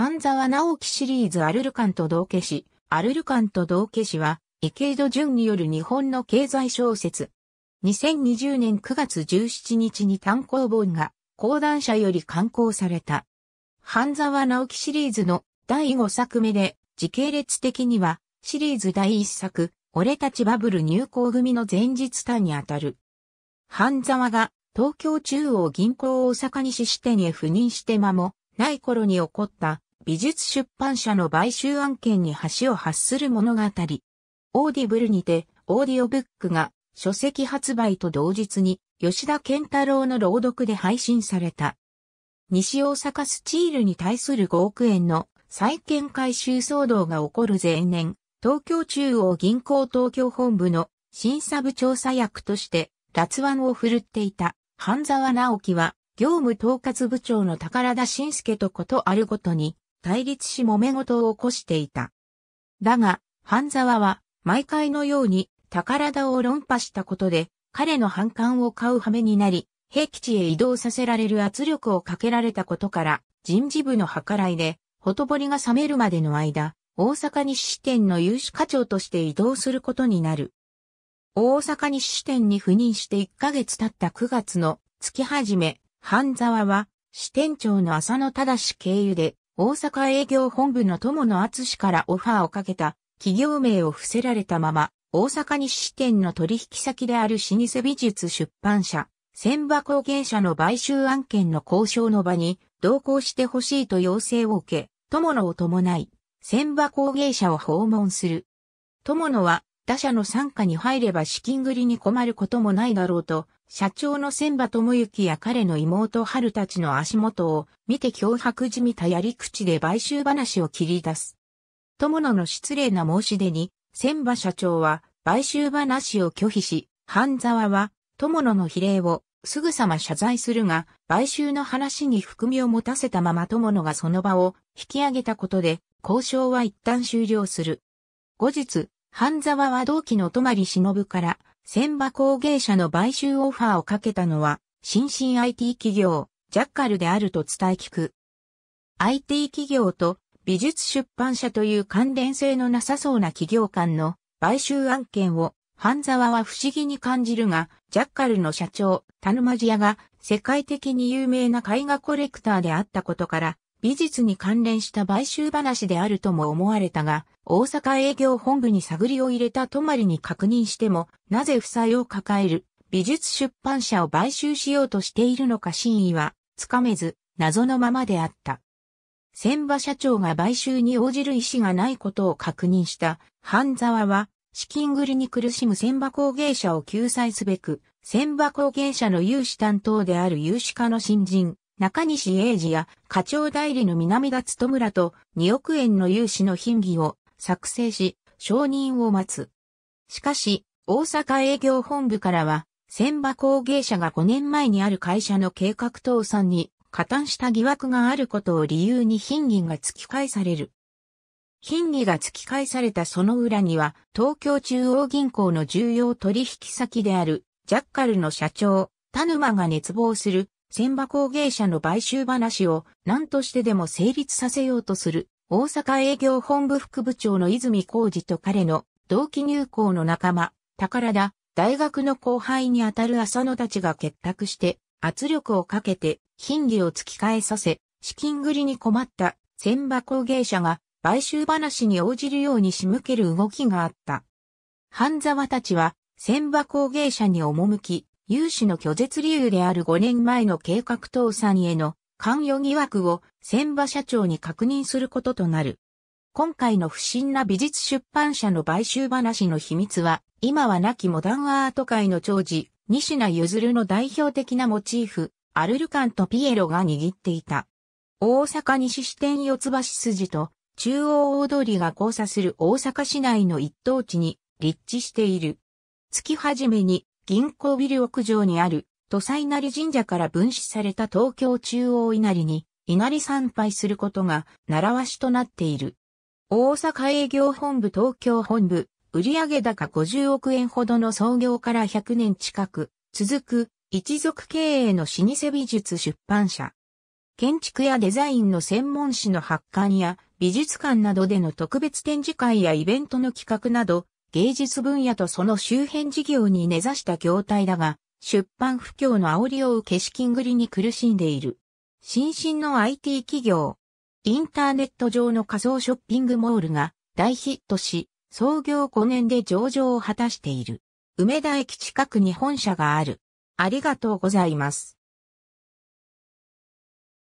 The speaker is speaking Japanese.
半沢直樹シリーズアルルカンと道化師、アルルカンと道化師は、池井戸淳による日本の経済小説。2020年9月17日に単行本が、講談社より刊行された。半沢直樹シリーズの第5作目で、時系列的には、シリーズ第1作、俺たちバブル入行組の前日単にあたる。半沢が、東京中央銀行大阪西支店へ赴任して間も、ない頃に起こった美術出版社の買収案件に橋を発する物語。オーディブルにて、オーディオブックが書籍発売と同日に吉田健太郎の朗読で配信された。西大阪スチールに対する5億円の債権回収騒動が起こる前年、東京中央銀行東京本部の審査部調査役として、脱腕を振るっていた、半沢直樹は、業務統括部長の宝田晋介とことあるごとに、対立し揉め事を起こしていた。だが、半沢は毎回のように宝田を論破したことで彼の反感を買う羽目になり、平吉へ移動させられる圧力をかけられたことから人事部の計らいでほとぼりが冷めるまでの間、大阪西支店の有志課長として移動することになる。大阪西支店に赴任して1ヶ月経った9月の月始め、半沢は支店長の浅野正経由で大阪営業本部の友野厚からオファーをかけた企業名を伏せられたまま、大阪西支店の取引先である老舗美術出版社、千葉工芸社の買収案件の交渉の場に同行してほしいと要請を受け、友野を伴い、千葉工芸社を訪問する。友野は他社の傘下に入れば資金繰りに困ることもないだろうと社長の千葉智之や彼の妹春たちの足元を見て脅迫じみたやり口で買収話を切り出す。友野の失礼な申し出に、千葉社長は買収話を拒否し、半沢は友野の比例をすぐさま謝罪するが、買収の話に含みを持たせたまま友野がその場を引き上げたことで、交渉は一旦終了する。後日、半沢は同期の泊忍から、千葉工芸社の買収オファーをかけたのは、新進 IT 企業、ジャッカルであると伝え聞く。IT 企業と美術出版社という関連性のなさそうな企業間の買収案件を、半沢は不思議に感じるが、ジャッカルの社長、タヌマジアが世界的に有名な絵画コレクターであったことから、美術に関連した買収話であるとも思われたが、大阪営業本部に探りを入れた泊まりに確認しても、なぜ負債を抱える美術出版社を買収しようとしているのか真意は、つかめず、謎のままであった。千葉社長が買収に応じる意思がないことを確認した半沢は、資金繰りに苦しむ千葉工芸者を救済すべく、千葉工芸者の融資担当である融資家の新人、中西英治や課長代理の南田務村と2億円の融資の品儀を作成し、承認を待つ。しかし、大阪営業本部からは、千葉工芸社が5年前にある会社の計画倒産に加担した疑惑があることを理由に品儀が突き返される。品儀が突き返されたその裏には、東京中央銀行の重要取引先であるジャッカルの社長、田沼が熱望する千葉工芸者の買収話を何としてでも成立させようとする大阪営業本部副部長の泉浩二と彼の同期入校の仲間、宝田、大学の後輩にあたる浅野たちが結託して圧力をかけて品利を突き返させ、資金繰りに困った千葉工芸者が買収話に応じるように仕向ける動きがあった。半沢たちは千葉工芸者に赴き、有志の拒絶理由である5年前の計画倒産への関与疑惑を千葉社長に確認することとなる。今回の不審な美術出版社の買収話の秘密は、今は亡きモダンアート界の長寿、西名譲の代表的なモチーフ、アルルカンとピエロが握っていた。大阪西支店四つ橋筋と中央大通りが交差する大阪市内の一等地に立地している。月初めに銀行ビル屋上にある、土佐稲荷神社から分子された東京中央稲荷に、稲荷参拝することが、習わしとなっている。大阪営業本部東京本部、売上高50億円ほどの創業から100年近く、続く、一族経営の老舗美術出版社。建築やデザインの専門誌の発刊や美術館などでの特別展示会やイベントの企画など芸術分野とその周辺事業に根ざした業態だが、出版不況の煽りを受け資金繰りに苦しんでいる。新進の IT 企業。インターネット上の仮想ショッピングモールが大ヒットし、創業5年で上場を果たしている。梅田駅近くに本社がある。ありがとうございます。